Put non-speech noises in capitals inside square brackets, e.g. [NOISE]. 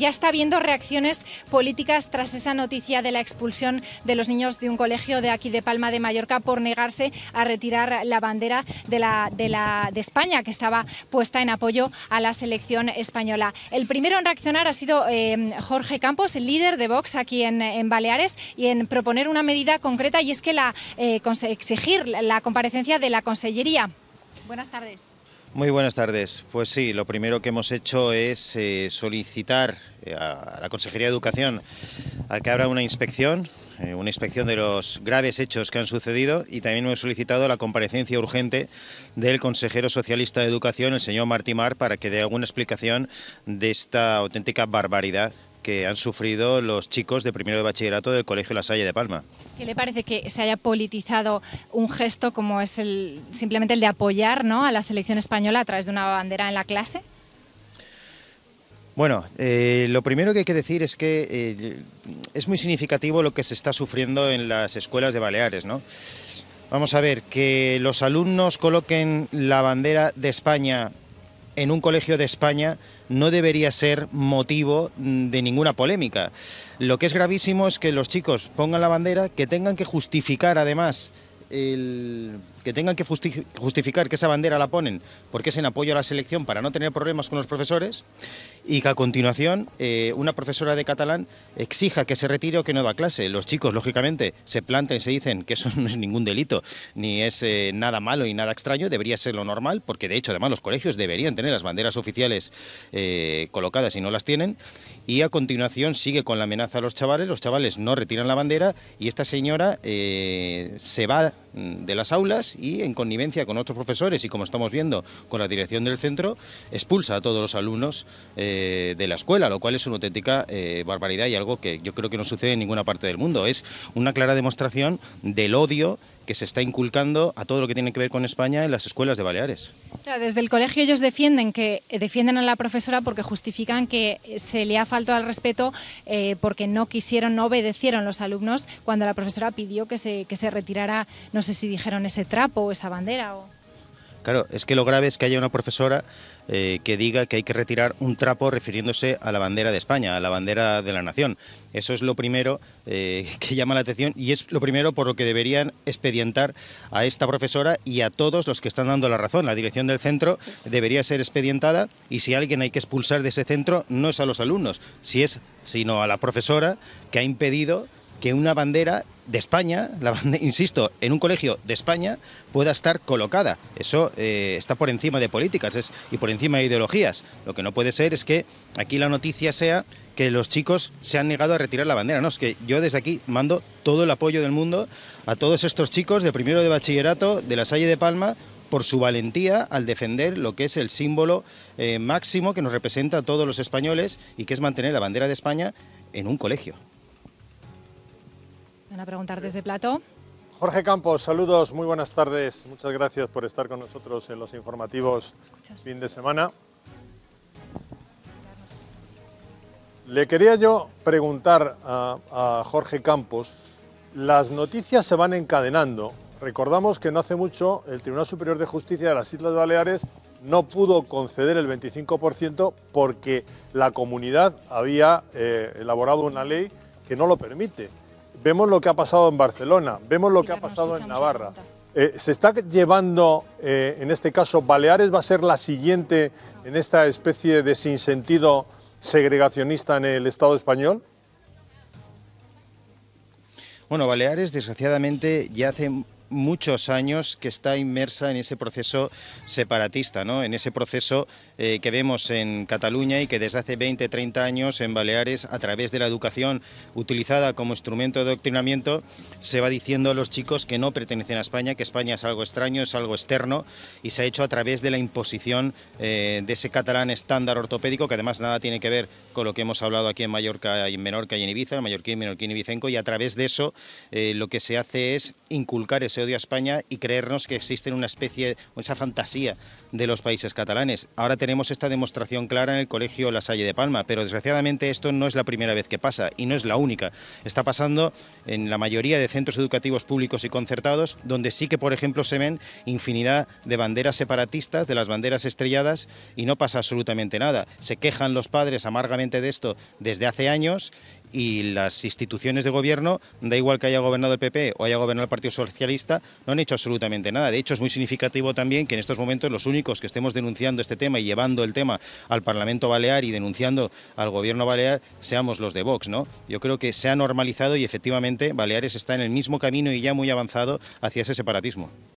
ya está habiendo reacciones políticas tras esa noticia de la expulsión de los niños de un colegio de aquí de Palma de Mallorca por negarse a retirar la bandera de, España que estaba puesta en apoyo a la selección española. El primero en reaccionar ha sido eh, Jorge Campos, el líder de Vox aquí en, Baleares, y en proponer una medida concreta y es que la, eh, exigir la comparecencia de la Consellería. Buenas tardes. Muy buenas tardes. Pues sí, lo primero que hemos hecho es eh, solicitar eh, a la Consejería de Educación a que abra una inspección, eh, una inspección de los graves hechos que han sucedido y también hemos solicitado la comparecencia urgente del consejero socialista de Educación, el señor Martimar, para que dé alguna explicación de esta auténtica barbaridad que han sufrido los chicos de primero de bachillerato del Colegio La Salle de Palma. ¿Qué le parece que se haya politizado un gesto como es el, simplemente el de apoyar ¿no? a la selección española a través de una bandera en la clase? Bueno, eh, lo primero que hay que decir es que eh, es muy significativo lo que se está sufriendo en las escuelas de Baleares, ¿no? Vamos a ver, que los alumnos coloquen la bandera de España en un colegio de España no debería ser motivo mm, de ninguna polémica. Lo que es gravísimo es que los chicos pongan la bandera, que tengan que justificar además el que tengan que justificar que esa bandera la ponen porque es en apoyo a la selección para no tener problemas con los profesores y que a continuación eh, una profesora de catalán exija que se retire o que no da clase. Los chicos, lógicamente, se plantan y se dicen que eso [LAUGHS] no es ningún delito, ni es eh, nada malo y nada extraño, debería ser lo normal, porque de hecho además los colegios deberían tener las banderas oficiales eh, colocadas y no las tienen. Y a continuación sigue con la amenaza a los chavales, los chavales no retiran la bandera y esta señora se va Mm, de las aulas y en connivencia con otros profesores y como estamos viendo con la dirección del centro, expulsa a todos los alumnos eh, de la escuela, lo cual es una auténtica eh, barbaridad y algo que yo creo que no sucede en ninguna parte del mundo. Es una clara demostración del odio que se está inculcando a todo lo que tiene que ver con España en las escuelas de Baleares. desde el colegio ellos defienden que eh, defienden a la profesora porque justifican que eh, se le ha faltado al respeto eh, porque no quisieron, no obedecieron los alumnos cuando la profesora pidió que se, que se retirara, no sé si dijeron ese trapo o esa bandera o... Claro, es que lo grave es que haya una profesora eh, que diga que hay que retirar un trapo refiriéndose a la bandera de España, a la bandera de la nación. Eso es lo primero eh, que llama la atención y es lo primero por lo que deberían expedientar a esta profesora y a todos los que están dando la razón. La dirección del centro debería ser expedientada y si alguien hay que expulsar de ese centro no es a los alumnos, si es, sino a la profesora que ha impedido que una bandera de España, la insisto, en un colegio de España pueda estar colocada. Eso eh, está por encima de políticas y por encima de ideologías. Lo que no puede ser es que aquí la noticia sea que los chicos se han negado a retirar la bandera. No, es que yo desde aquí mando todo el apoyo del mundo a todos estos chicos de primero de bachillerato de la Salle de Palma por su valentía al defender lo que es el símbolo eh, máximo que nos representa a todos los españoles y que es mantener la bandera de España en un colegio. Van a preguntar desde Plato. Jorge Campos, saludos, muy buenas tardes. Muchas gracias por estar con nosotros en los informativos fin de semana. Le quería yo preguntar a, Jorge Campos, las noticias se van encadenando. Recordamos que no hace mucho el Tribunal Superior de Justicia de las Islas Baleares no pudo conceder el 25% porque la comunidad había eh, elaborado una ley que no lo permite. Vemos lo que ha pasado en Barcelona, vemos lo que ha pasado en Navarra. Eh, ¿Se está llevando, eh, en este caso, Baleares va a ser la siguiente en esta especie de sinsentido segregacionista en el Estado español? Bueno, Baleares desgraciadamente ya hace muchos años que está inmersa en ese proceso separatista, ¿no? en ese proceso eh, que vemos en Cataluña y que desde hace 20, 30 años en Baleares, a través de la educación utilizada como instrumento de adoctrinamiento, se va diciendo a los chicos que no pertenecen a España, que España es algo extraño, es algo externo, y se ha hecho a través de la imposición eh, de ese catalán estándar ortopédico, que además nada tiene que ver con lo que hemos hablado aquí en Mallorca y en Menorca y en Ibiza, Mallorquín, Menorquín y Vicenco, y a través de eso eh, lo que se hace es inculcar ese a España y creernos que existe una especie, esa fantasía de los países catalanes. Ahora tenemos esta demostración clara en el colegio La Salle de Palma, pero desgraciadamente esto no es la primera vez que pasa y no es la única. Está pasando en la mayoría de centros educativos públicos y concertados, donde sí que, por ejemplo, se ven infinidad de banderas separatistas, de las banderas estrelladas, y no pasa absolutamente nada. Se quejan los padres amargamente de esto desde hace años y las instituciones de gobierno, da igual que haya gobernado el PP e o haya gobernado el Partido Socialista, no han hecho absolutamente nada. De hecho, es muy significativo también que en estos momentos los únicos que estemos denunciando este tema y llevando el tema al Parlamento Balear y denunciando al gobierno Balear seamos los de Vox, ¿no? Yo creo que se ha normalizado y efectivamente Baleares está en el mismo camino y ya muy avanzado hacia ese separatismo.